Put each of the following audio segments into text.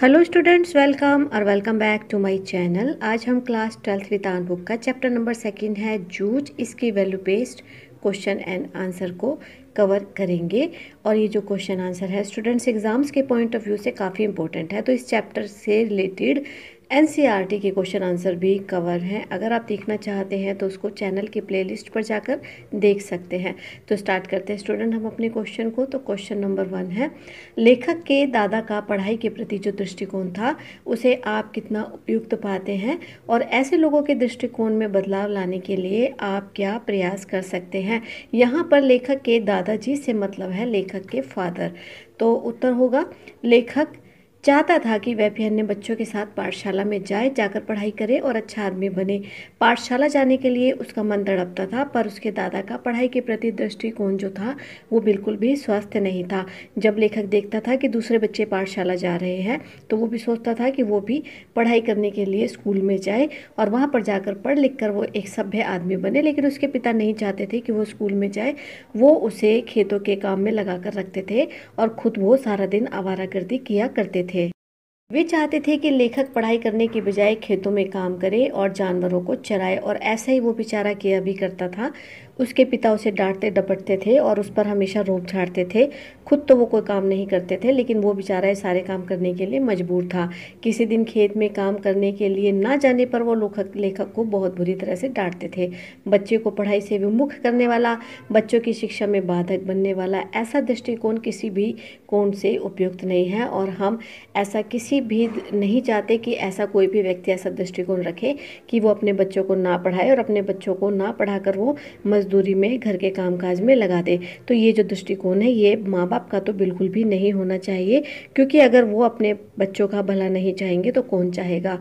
hello students welcome और welcome back to my channel आज हम क्लास ट्वेल्थ रितान बुक का चैप्टर नंबर सेकंड है जूझ इसकी value based question and answer को कवर करेंगे और ये जो क्वेश्चन आंसर है स्टूडेंट्स एग्ज़ाम्स के पॉइंट ऑफ व्यू से काफ़ी इंपॉर्टेंट है तो इस चैप्टर से रिलेटेड एन e के क्वेश्चन आंसर भी कवर हैं अगर आप देखना चाहते हैं तो उसको चैनल प्ले प्लेलिस्ट पर जाकर देख सकते हैं तो स्टार्ट करते हैं स्टूडेंट हम अपने क्वेश्चन को तो क्वेश्चन नंबर वन है लेखक के दादा का पढ़ाई के प्रति जो दृष्टिकोण था उसे आप कितना उपयुक्त पाते हैं और ऐसे लोगों के दृष्टिकोण में बदलाव लाने के लिए आप क्या प्रयास कर सकते हैं यहाँ पर लेखक के दादाजी से मतलब है लेखक के फादर तो उत्तर होगा लेखक चाहता था कि वह भी अन्य बच्चों के साथ पाठशाला में जाए जाकर पढ़ाई करे और अच्छा आदमी बने पाठशाला जाने के लिए उसका मन तड़पता था पर उसके दादा का पढ़ाई के प्रति दृष्टिकोण जो था वो बिल्कुल भी स्वस्थ नहीं था जब लेखक देखता था कि दूसरे बच्चे पाठशाला जा रहे हैं तो वो भी सोचता था कि वो भी पढ़ाई करने के लिए स्कूल में जाए और वहाँ पर जाकर पढ़ लिख कर वो एक सभ्य आदमी बने लेकिन उसके पिता नहीं चाहते थे कि वो स्कूल में जाए वो उसे खेतों के काम में लगा कर रखते थे और खुद वो सारा दिन आवारागर्दी किया करते थे वे चाहते थे कि लेखक पढ़ाई करने के बजाय खेतों में काम करे और जानवरों को चराए और ऐसा ही वो बेचारा किया भी करता था उसके पिता उसे डांटते डपटते थे और उस पर हमेशा रोक झाड़ते थे खुद तो वो कोई काम नहीं करते थे लेकिन वो बेचारा ये सारे काम करने के लिए मजबूर था किसी दिन खेत में काम करने के लिए ना जाने पर वो लेखक लेखक को बहुत बुरी तरह से डांटते थे बच्चे को पढ़ाई से विमुख करने वाला बच्चों की शिक्षा में बाधक बनने वाला ऐसा दृष्टिकोण किसी भी कोण से उपयुक्त नहीं है और हम ऐसा किसी भी नहीं चाहते कि ऐसा कोई भी व्यक्ति ऐसा दृष्टिकोण रखे कि वो अपने बच्चों को ना पढ़ाए और अपने बच्चों को ना पढ़ा कर वो मजदूर मजदूरी में घर के कामकाज में लगा दे तो ये जो दृष्टिकोण है ये माँ बाप का तो बिल्कुल भी नहीं होना चाहिए क्योंकि अगर वो अपने बच्चों का भला नहीं चाहेंगे तो कौन चाहेगा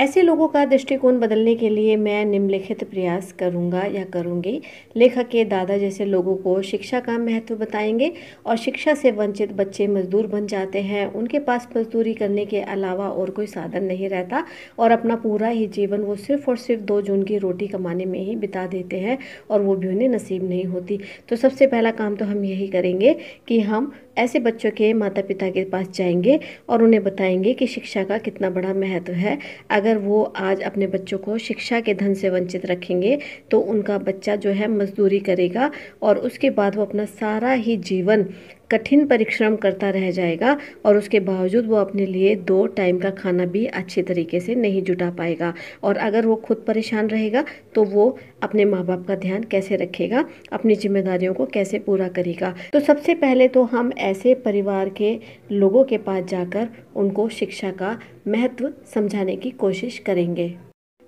ऐसे लोगों का दृष्टिकोण बदलने के लिए मैं निम्नलिखित प्रयास करूंगा या करूंगी लेखक के दादा जैसे लोगों को शिक्षा का महत्व बताएंगे और शिक्षा से वंचित बच्चे मजदूर बन जाते हैं उनके पास मजदूरी करने के अलावा और कोई साधन नहीं रहता और अपना पूरा ही जीवन वो सिर्फ और सिर्फ दो जून की रोटी कमाने में ही बिता देते हैं और वो भी उन्हें नसीब नहीं होती तो सबसे पहला काम तो हम यही करेंगे कि हम ऐसे बच्चों के माता पिता के पास जाएंगे और उन्हें बताएंगे कि शिक्षा का कितना बड़ा महत्व है अगर वो आज अपने बच्चों को शिक्षा के धन से वंचित रखेंगे तो उनका बच्चा जो है मजदूरी करेगा और उसके बाद वो अपना सारा ही जीवन कठिन परिश्रम करता रह जाएगा और उसके बावजूद वो अपने लिए दो टाइम का खाना भी अच्छे तरीके से नहीं जुटा पाएगा और अगर वो खुद परेशान रहेगा तो वो अपने माँ बाप का ध्यान कैसे रखेगा अपनी जिम्मेदारियों को कैसे पूरा करेगा तो सबसे पहले तो हम ऐसे परिवार के लोगों के पास जाकर उनको शिक्षा का महत्व समझाने की कोशिश करेंगे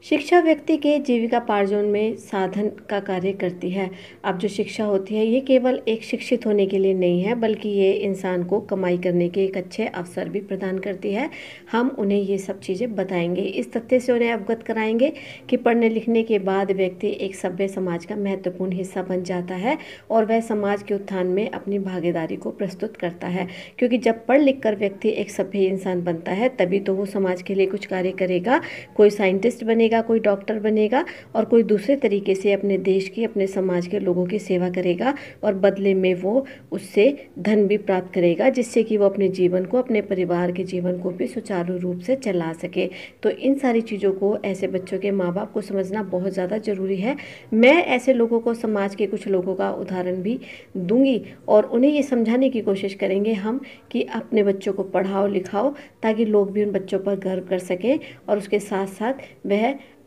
शिक्षा व्यक्ति के जीविका पार्जन में साधन का कार्य करती है अब जो शिक्षा होती है ये केवल एक शिक्षित होने के लिए नहीं है बल्कि ये इंसान को कमाई करने के एक अच्छे अवसर भी प्रदान करती है हम उन्हें ये सब चीज़ें बताएंगे इस तथ्य से उन्हें अवगत कराएंगे कि पढ़ने लिखने के बाद व्यक्ति एक सभ्य समाज का महत्वपूर्ण हिस्सा बन जाता है और वह समाज के उत्थान में अपनी भागीदारी को प्रस्तुत करता है क्योंकि जब पढ़ लिख कर व्यक्ति एक सभ्य इंसान बनता है तभी तो वो समाज के लिए कुछ कार्य करेगा कोई साइंटिस्ट बनेगा बनेगा कोई डॉक्टर बनेगा और कोई दूसरे तरीके से अपने देश की अपने समाज के लोगों की सेवा करेगा और बदले में वो उससे धन भी प्राप्त करेगा जिससे कि वो अपने जीवन को अपने परिवार के जीवन को भी सुचारू रूप से चला सके तो इन सारी चीज़ों को ऐसे बच्चों के माँ बाप को समझना बहुत ज़्यादा ज़रूरी है मैं ऐसे लोगों को समाज के कुछ लोगों का उदाहरण भी दूंगी और उन्हें ये समझाने की कोशिश करेंगे हम कि अपने बच्चों को पढ़ाओ लिखाओ ताकि लोग भी उन बच्चों पर गर्व कर सकें और उसके साथ साथ वह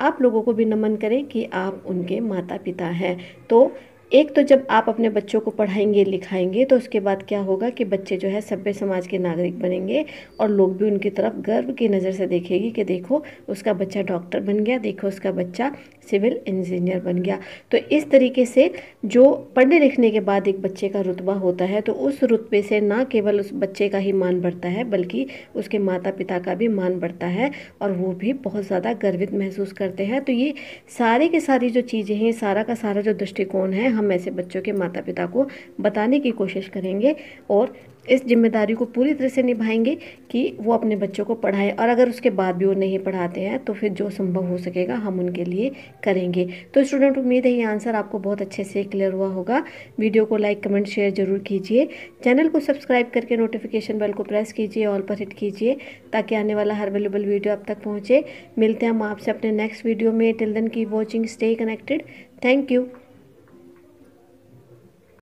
आप लोगों को भी नमन करें कि आप उनके माता पिता हैं तो एक तो जब आप अपने बच्चों को पढ़ाएंगे लिखाएंगे तो उसके बाद क्या होगा कि बच्चे जो है सभ्य समाज के नागरिक बनेंगे और लोग भी उनकी तरफ गर्व की नज़र से देखेगी कि देखो उसका बच्चा डॉक्टर बन गया देखो उसका बच्चा सिविल इंजीनियर बन गया तो इस तरीके से जो पढ़ने लिखने के बाद एक बच्चे का रुतबा होता है तो उस रुतबे से ना केवल उस बच्चे का ही मान बढ़ता है बल्कि उसके माता पिता का भी मान बढ़ता है और वो भी बहुत ज़्यादा गर्वित महसूस करते हैं तो ये सारे के सारी जो चीज़ें हैं सारा का सारा जो दृष्टिकोण है हम ऐसे बच्चों के माता पिता को बताने की कोशिश करेंगे और इस जिम्मेदारी को पूरी तरह से निभाएंगे कि वो अपने बच्चों को पढ़ाएं और अगर उसके बाद भी वो नहीं पढ़ाते हैं तो फिर जो संभव हो सकेगा हम उनके लिए करेंगे तो स्टूडेंट उम्मीद है ये आंसर आपको बहुत अच्छे से क्लियर हुआ होगा वीडियो को लाइक कमेंट शेयर जरूर कीजिए चैनल को सब्सक्राइब करके नोटिफिकेशन बेल को प्रेस कीजिए ऑल पर हिट कीजिए ताकि आने वाला हर अवेलेबल वीडियो आप तक पहुँचे मिलते हैं हम आपसे अपने नेक्स्ट वीडियो में till then keep watching stay connected thank you